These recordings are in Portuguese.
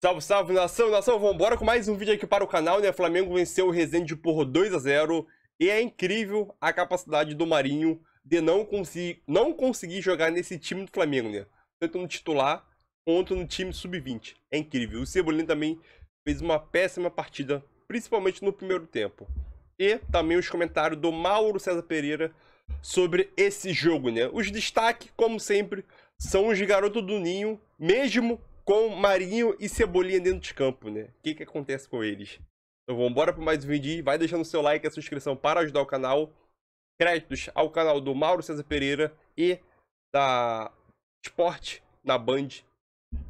Salve, salve, nação, nação, vambora com mais um vídeo aqui para o canal, né? Flamengo venceu o Resende por 2 a 0 e é incrível a capacidade do Marinho de não, conseguir, não conseguir jogar nesse time do Flamengo, né? Tanto no titular quanto no time sub-20. É incrível. O Cebolinha também fez uma péssima partida, principalmente no primeiro tempo. E também os comentários do Mauro César Pereira sobre esse jogo, né? Os destaques, como sempre, são os garotos do Ninho, mesmo com Marinho e Cebolinha dentro de campo, né? O que, que acontece com eles? Então vamos embora para mais um vídeo. Vai deixando o seu like e a sua inscrição para ajudar o canal. Créditos ao canal do Mauro César Pereira e da Esporte na Band.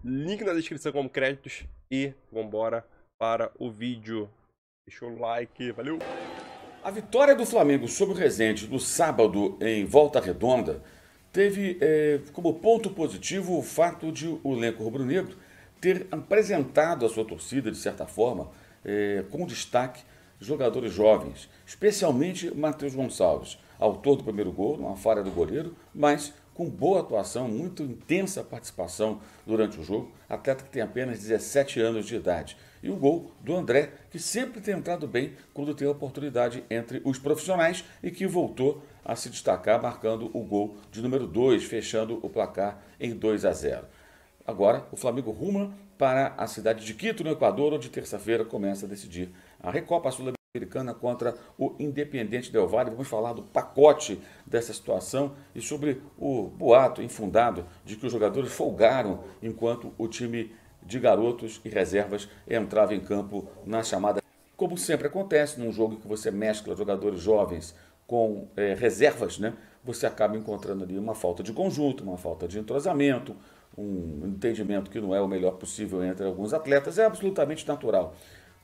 Link na descrição como créditos. E vamos embora para o vídeo. Deixa o like, valeu! A vitória do Flamengo sobre o Resende no sábado em Volta Redonda teve é, como ponto positivo o fato de o elenco rubro-negro ter apresentado a sua torcida, de certa forma, é, com destaque jogadores jovens, especialmente Matheus Gonçalves, autor do primeiro gol, uma falha do goleiro, mas com boa atuação, muito intensa participação durante o jogo, atleta que tem apenas 17 anos de idade. E o gol do André, que sempre tem entrado bem quando tem oportunidade entre os profissionais e que voltou a se destacar marcando o gol de número 2, fechando o placar em 2 a 0. Agora, o Flamengo ruma para a cidade de Quito, no Equador, onde terça-feira começa a decidir a Recopa Sul-Americana. Americana contra o Independente Del Valle. Vamos falar do pacote dessa situação e sobre o boato infundado de que os jogadores folgaram enquanto o time de garotos e reservas entrava em campo na chamada. Como sempre acontece num jogo que você mescla jogadores jovens com é, reservas, né? você acaba encontrando ali uma falta de conjunto, uma falta de entrosamento, um entendimento que não é o melhor possível entre alguns atletas. É absolutamente natural.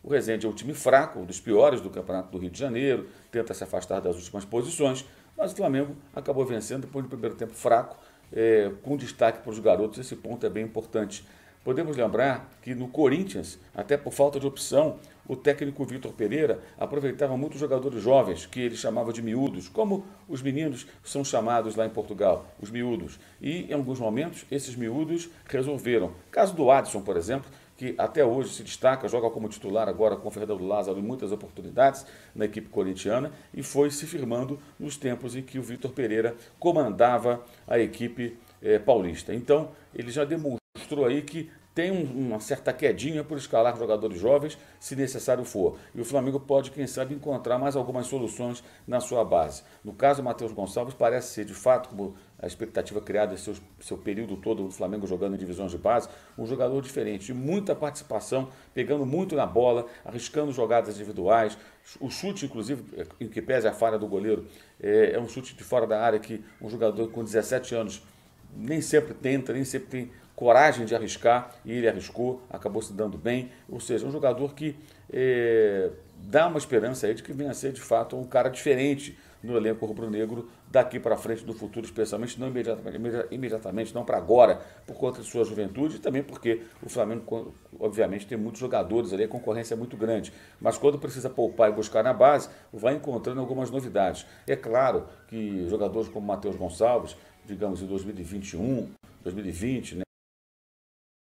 O Resende é um time fraco, um dos piores do Campeonato do Rio de Janeiro, tenta se afastar das últimas posições, mas o Flamengo acabou vencendo depois do primeiro tempo fraco, é, com destaque para os garotos. Esse ponto é bem importante. Podemos lembrar que no Corinthians, até por falta de opção, o técnico Vitor Pereira aproveitava muito os jogadores jovens, que ele chamava de miúdos, como os meninos são chamados lá em Portugal, os miúdos. E em alguns momentos, esses miúdos resolveram. Caso do Adson, por exemplo, que até hoje se destaca, joga como titular agora com o Fernando Lázaro em muitas oportunidades na equipe corintiana e foi se firmando nos tempos em que o Vitor Pereira comandava a equipe eh, paulista. Então, ele já demonstrou aí que tem um, uma certa quedinha por escalar jogadores jovens, se necessário for. E o Flamengo pode, quem sabe, encontrar mais algumas soluções na sua base. No caso, o Matheus Gonçalves parece ser, de fato, como a expectativa criada seu, seu período todo do Flamengo jogando em divisões de base, um jogador diferente, de muita participação, pegando muito na bola, arriscando jogadas individuais. O chute, inclusive, em que pese a falha do goleiro, é, é um chute de fora da área que um jogador com 17 anos nem sempre tenta, nem sempre tem coragem de arriscar e ele arriscou, acabou se dando bem. Ou seja, um jogador que é, dá uma esperança aí de que venha a ser de fato um cara diferente no elenco rubro-negro daqui para frente, no futuro, especialmente não imediatamente, imediatamente não para agora, por conta de sua juventude e também porque o Flamengo, obviamente, tem muitos jogadores ali, a concorrência é muito grande. Mas quando precisa poupar e buscar na base, vai encontrando algumas novidades. É claro que jogadores como Matheus Gonçalves, digamos em 2021, 2020, né?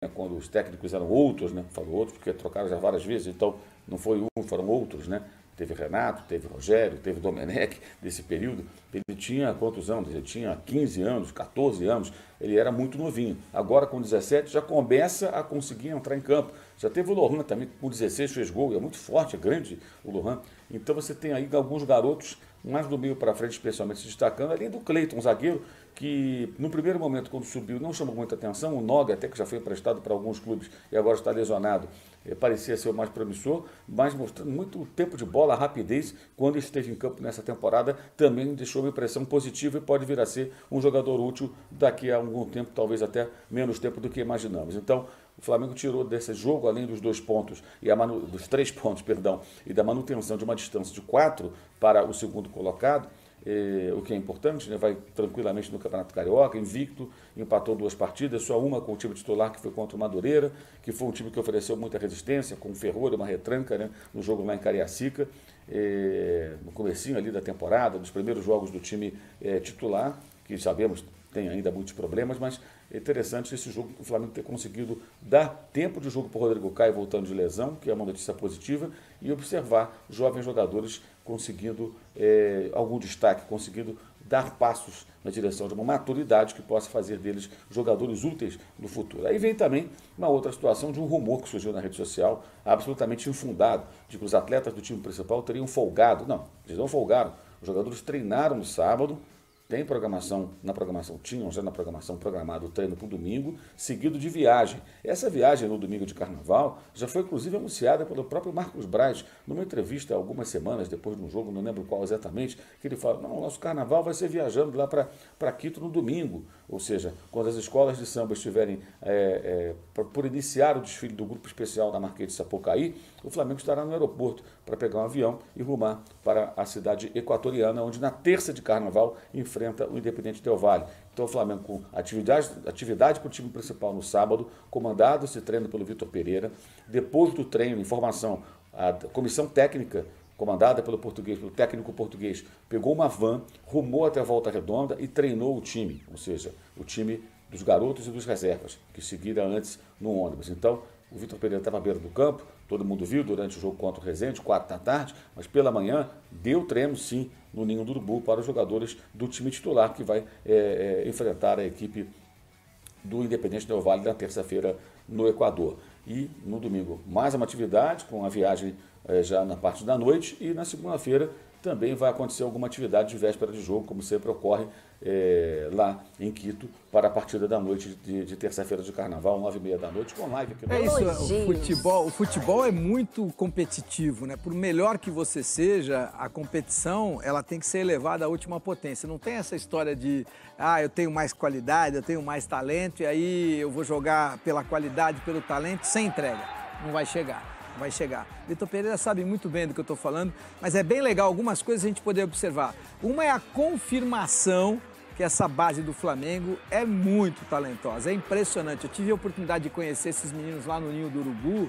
Né, quando os técnicos eram outros, né? outros porque trocaram já várias vezes, então não foi um, foram outros, né? Teve Renato, teve Rogério, teve Domenech desse período. Ele tinha quantos anos? Ele tinha 15 anos, 14 anos. Ele era muito novinho. Agora, com 17, já começa a conseguir entrar em campo. Já teve o Lohan também, com 16 fez gol, é muito forte, é grande o Lohan. Então você tem aí alguns garotos, mais do meio para frente, especialmente se destacando, além do Cleiton, um zagueiro que no primeiro momento, quando subiu, não chamou muita atenção. O Noga, até que já foi emprestado para alguns clubes e agora está lesionado, é, parecia ser o mais promissor, mas mostrando muito tempo de bola, rapidez, quando esteve em campo nessa temporada, também deixou uma impressão positiva e pode vir a ser um jogador útil daqui a algum tempo, talvez até menos tempo do que imaginamos. Então, o Flamengo tirou desse jogo, além dos dois pontos, e a manu, dos três pontos, perdão, e da manutenção de uma distância de quatro para o segundo colocado, eh, o que é importante, né? vai tranquilamente no Campeonato Carioca, invicto, empatou duas partidas, só uma com o time titular que foi contra o Madureira, que foi um time que ofereceu muita resistência, com um ferrolho, uma retranca né? no jogo lá em Cariacica, eh, no comecinho ali da temporada, nos primeiros jogos do time eh, titular, que sabemos tem ainda muitos problemas, mas é interessante esse jogo, o Flamengo ter conseguido dar tempo de jogo para o Rodrigo Caio voltando de lesão, que é uma notícia positiva, e observar jovens jogadores conseguindo é, algum destaque, conseguindo dar passos na direção de uma maturidade que possa fazer deles jogadores úteis no futuro. Aí vem também uma outra situação de um rumor que surgiu na rede social, absolutamente infundado, de que os atletas do time principal teriam folgado. Não, eles não folgaram. Os jogadores treinaram no sábado, tem programação, na programação tinham já na programação programado o treino para o domingo, seguido de viagem. Essa viagem no domingo de carnaval já foi inclusive anunciada pelo próprio Marcos Braz, numa entrevista algumas semanas depois de um jogo, não lembro qual exatamente, que ele fala: não, nosso carnaval vai ser viajando lá para Quito no domingo. Ou seja, quando as escolas de samba estiverem é, é, por iniciar o desfile do grupo especial da Marquês de Sapucaí, o Flamengo estará no aeroporto para pegar um avião e rumar para a cidade equatoriana, onde na terça de carnaval enfrenta o Independente Del Vale. Então o Flamengo com atividade, atividade para o time principal no sábado, comandado esse treino pelo Vitor Pereira. Depois do treino, informação, a comissão técnica comandada pelo português, pelo técnico português, pegou uma van, rumou até a Volta Redonda e treinou o time, ou seja, o time dos garotos e dos reservas, que seguira antes no ônibus. Então, o Vitor Pereira estava à beira do campo, todo mundo viu durante o jogo contra o Resende, quatro da tarde, mas pela manhã deu treino sim no Ninho do Urubu para os jogadores do time titular que vai é, é, enfrentar a equipe do Independente Del Vale na terça-feira no Equador. E no domingo, mais uma atividade com a viagem é, já na parte da noite e na segunda-feira também vai acontecer alguma atividade de véspera de jogo, como sempre ocorre é, lá em Quito, para a partida da noite de, de terça-feira de carnaval, nove e meia da noite, com live aqui no É isso, o futebol, o futebol é muito competitivo, né? Por melhor que você seja, a competição ela tem que ser elevada à última potência. Não tem essa história de, ah, eu tenho mais qualidade, eu tenho mais talento, e aí eu vou jogar pela qualidade, pelo talento, sem entrega. Não vai chegar vai chegar. Vitor Pereira sabe muito bem do que eu estou falando, mas é bem legal algumas coisas a gente poder observar. Uma é a confirmação que essa base do Flamengo é muito talentosa, é impressionante. Eu tive a oportunidade de conhecer esses meninos lá no Ninho do Urubu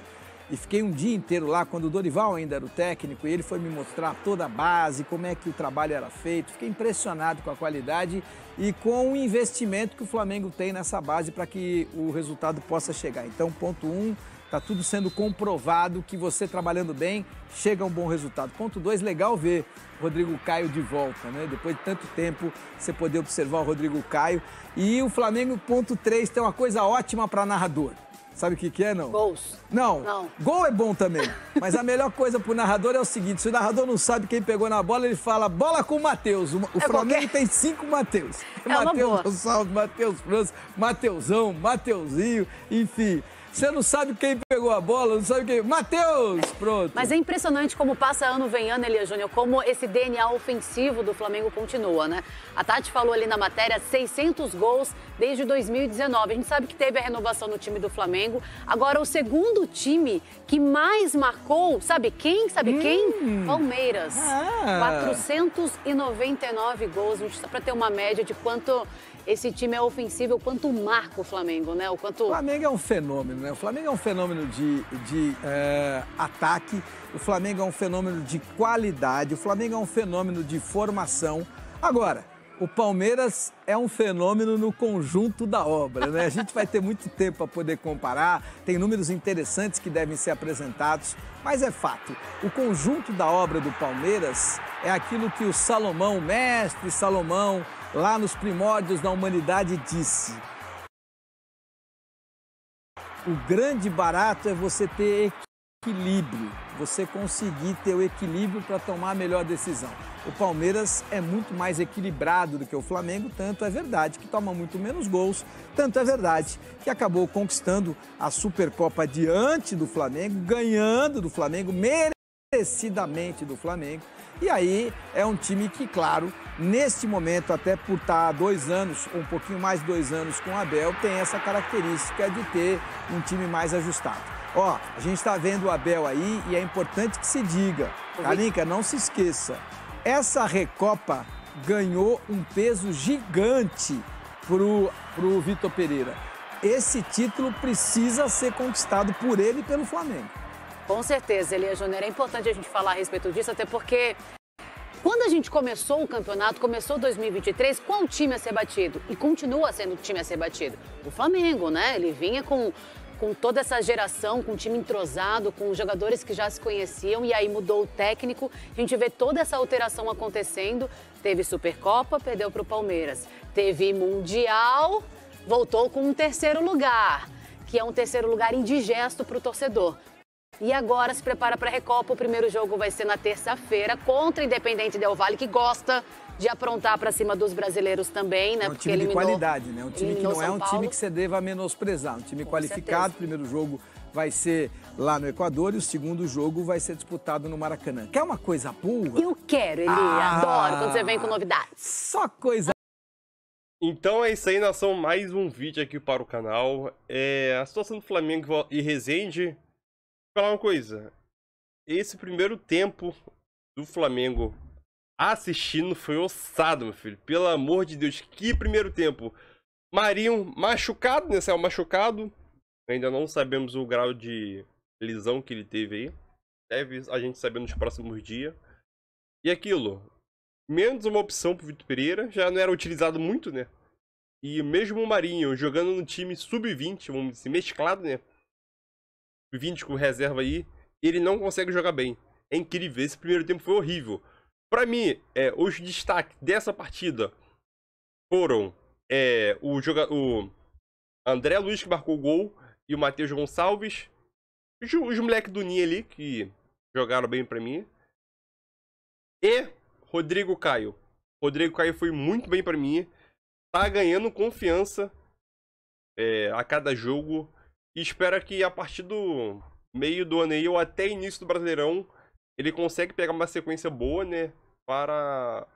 e fiquei um dia inteiro lá quando o Dorival ainda era o técnico e ele foi me mostrar toda a base, como é que o trabalho era feito. Fiquei impressionado com a qualidade e com o investimento que o Flamengo tem nessa base para que o resultado possa chegar. Então, ponto um, Tá tudo sendo comprovado que você trabalhando bem chega a um bom resultado. Ponto dois, legal ver o Rodrigo Caio de volta, né? Depois de tanto tempo, você poder observar o Rodrigo Caio. E o Flamengo, ponto três, tem uma coisa ótima para narrador. Sabe o que, que é, não? Gols. Não. não. Gol é bom também. Mas a melhor coisa pro narrador é o seguinte: se o narrador não sabe quem pegou na bola, ele fala bola com o Matheus. O, é Flamengo qualquer... tem cinco Matheus. É Matheus Gonçalves, Matheus França, Mateusão, Mateuzinho, enfim. Você não sabe quem pegou a bola, não sabe quem. Matheus! Pronto. Mas é impressionante como passa ano vem ano, Elia Júnior, como esse DNA ofensivo do Flamengo continua, né? A Tati falou ali na matéria 600 gols desde 2019. A gente sabe que teve a renovação no time do Flamengo. Agora, o segundo time que mais marcou, sabe quem? Sabe hum. quem? Palmeiras. Ah. 499 gols. A gente só para ter uma média de quanto esse time é ofensivo, o quanto marca o Flamengo, né? O quanto... O Flamengo é um fenômeno, né? O Flamengo é um fenômeno de, de é, ataque, o Flamengo é um fenômeno de qualidade, o Flamengo é um fenômeno de formação. Agora, o Palmeiras é um fenômeno no conjunto da obra, né? A gente vai ter muito tempo para poder comparar, tem números interessantes que devem ser apresentados, mas é fato, o conjunto da obra do Palmeiras é aquilo que o Salomão, o mestre Salomão, lá nos primórdios da humanidade, disse: O grande barato é você ter equilíbrio, você conseguir ter o equilíbrio para tomar a melhor decisão. O Palmeiras é muito mais equilibrado do que o Flamengo, tanto é verdade que toma muito menos gols, tanto é verdade que acabou conquistando a Supercopa diante do Flamengo, ganhando do Flamengo, merecidamente do Flamengo. E aí é um time que, claro, neste momento, até por estar há dois anos, um pouquinho mais de dois anos com o Abel, tem essa característica de ter um time mais ajustado. Ó, a gente está vendo o Abel aí e é importante que se diga. Kalinka, uhum. não se esqueça, essa Recopa ganhou um peso gigante pro, pro Vitor Pereira. Esse título precisa ser conquistado por ele e pelo Flamengo. Com certeza, Eliane Júnior. É importante a gente falar a respeito disso, até porque quando a gente começou o campeonato, começou 2023, qual time a ser batido? E continua sendo o time a ser batido? O Flamengo, né? Ele vinha com, com toda essa geração, com o time entrosado, com jogadores que já se conheciam, e aí mudou o técnico. A gente vê toda essa alteração acontecendo. Teve Supercopa, perdeu para o Palmeiras. Teve Mundial, voltou com um terceiro lugar que é um terceiro lugar indigesto para o torcedor. E agora se prepara para a Recopa. O primeiro jogo vai ser na terça-feira contra o Independente Del Valle, que gosta de aprontar para cima dos brasileiros também, né? É um time de qualidade, né? Um time que não São é um Paulo. time que você deva menosprezar. Um time Com qualificado. Certeza. Primeiro jogo vai ser lá no Equador e o segundo jogo vai ser disputado no Maracanã. Quer uma coisa boa? Eu quero, Eli. Ah, adoro quando você vem com novidades. Só coisa. Então é isso aí, nação. Mais um vídeo aqui para o canal. É, a situação do Flamengo e Resende falar uma coisa. Esse primeiro tempo do Flamengo assistindo foi ossado, meu filho. Pelo amor de Deus, que primeiro tempo. Marinho machucado, né? Saiu machucado. Ainda não sabemos o grau de lesão que ele teve aí. Deve a gente saber nos próximos dias. E aquilo, menos uma opção pro Vitor Pereira, já não era utilizado muito, né? E mesmo o Marinho jogando no time sub-20, vamos dizer, assim, mesclado, né? 20 reserva aí, ele não consegue jogar bem. É incrível, esse primeiro tempo foi horrível. Para mim, é, os destaques dessa partida foram é, o, joga o André Luiz que marcou o gol e o Matheus Gonçalves. Os, os moleques do Ninho ali que jogaram bem para mim. E Rodrigo Caio. Rodrigo Caio foi muito bem para mim. Tá ganhando confiança é, a cada jogo. E espera que a partir do meio do ano aí, ou até início do Brasileirão, ele consegue pegar uma sequência boa, né? Para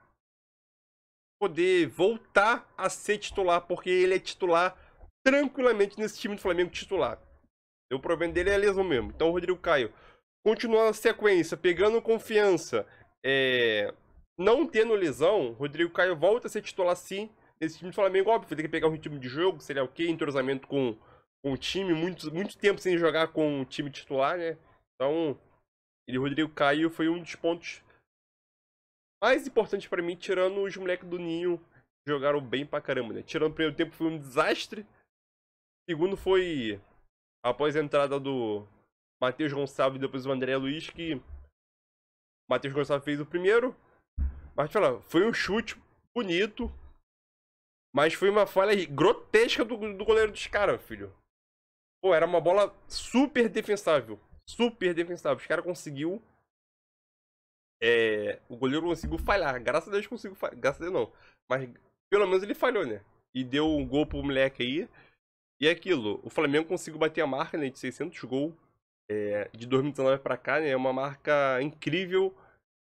poder voltar a ser titular, porque ele é titular tranquilamente nesse time do Flamengo titular. O problema dele é a lesão mesmo. Então, Rodrigo Caio, continuando a sequência, pegando confiança, é... não tendo lesão, Rodrigo Caio volta a ser titular sim nesse time do Flamengo. Óbvio, vai ter que pegar um ritmo de jogo, seria o okay, que? Entrosamento com com o time, muito, muito tempo sem jogar com o time titular, né? Então, ele Rodrigo caiu foi um dos pontos mais importantes para mim, tirando os moleques do Ninho que jogaram bem pra caramba, né? Tirando o primeiro tempo foi um desastre. segundo foi após a entrada do Matheus Gonçalves e depois do André Luiz, que Matheus Gonçalves fez o primeiro. Mas falar, foi um chute bonito. Mas foi uma falha grotesca do, do goleiro dos caras, filho. Pô, era uma bola super defensável. Super defensável. Os caras conseguiu. É, o goleiro conseguiu falhar. Graças a Deus conseguiu falhar. Graças a Deus não. Mas pelo menos ele falhou, né? E deu um gol pro moleque aí. E é aquilo. O Flamengo conseguiu bater a marca né, de 600 gols é, de 2019 para cá, né? É uma marca incrível.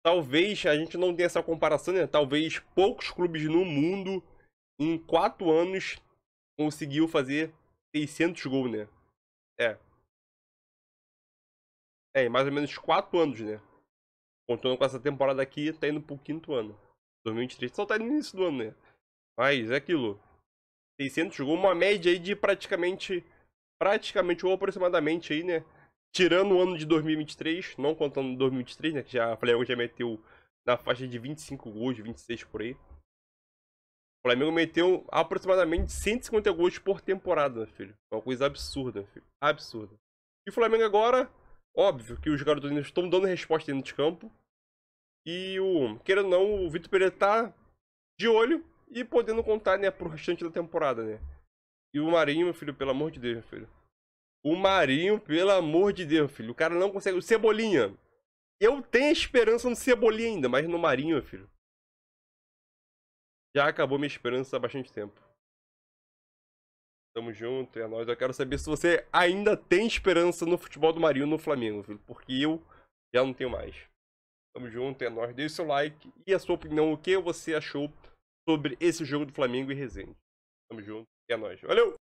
Talvez a gente não tenha essa comparação, né? Talvez poucos clubes no mundo em quatro anos conseguiu fazer 600 gols, né? É. É, mais ou menos 4 anos, né? Contando com essa temporada aqui, tá indo pro quinto ano. 2023 só tá no início do ano, né? Mas é aquilo. 600 gols, uma média aí de praticamente, praticamente ou aproximadamente aí, né? Tirando o ano de 2023, não contando 2023, né? Que já falei, eu já meteu na faixa de 25 gols, 26 por aí. O Flamengo meteu aproximadamente 150 gols por temporada, meu filho. É uma coisa absurda, meu filho. Absurda. E o Flamengo agora, óbvio que os garotos estão dando resposta dentro de campo. E o, querendo ou não, o Vitor Pereira tá de olho e podendo contar, né, pro restante da temporada, né? E o Marinho, meu filho, pelo amor de Deus, meu filho. O Marinho, pelo amor de Deus, filho. O cara não consegue. O Cebolinha. Eu tenho esperança no Cebolinha ainda, mas no Marinho, meu filho. Já acabou minha esperança há bastante tempo. Tamo junto, é nóis. Eu quero saber se você ainda tem esperança no futebol do Marinho no Flamengo, filho, porque eu já não tenho mais. Tamo junto, é nóis. Deixe seu like e a sua opinião, o que você achou sobre esse jogo do Flamengo e Resende. Tamo junto, é nóis. Valeu!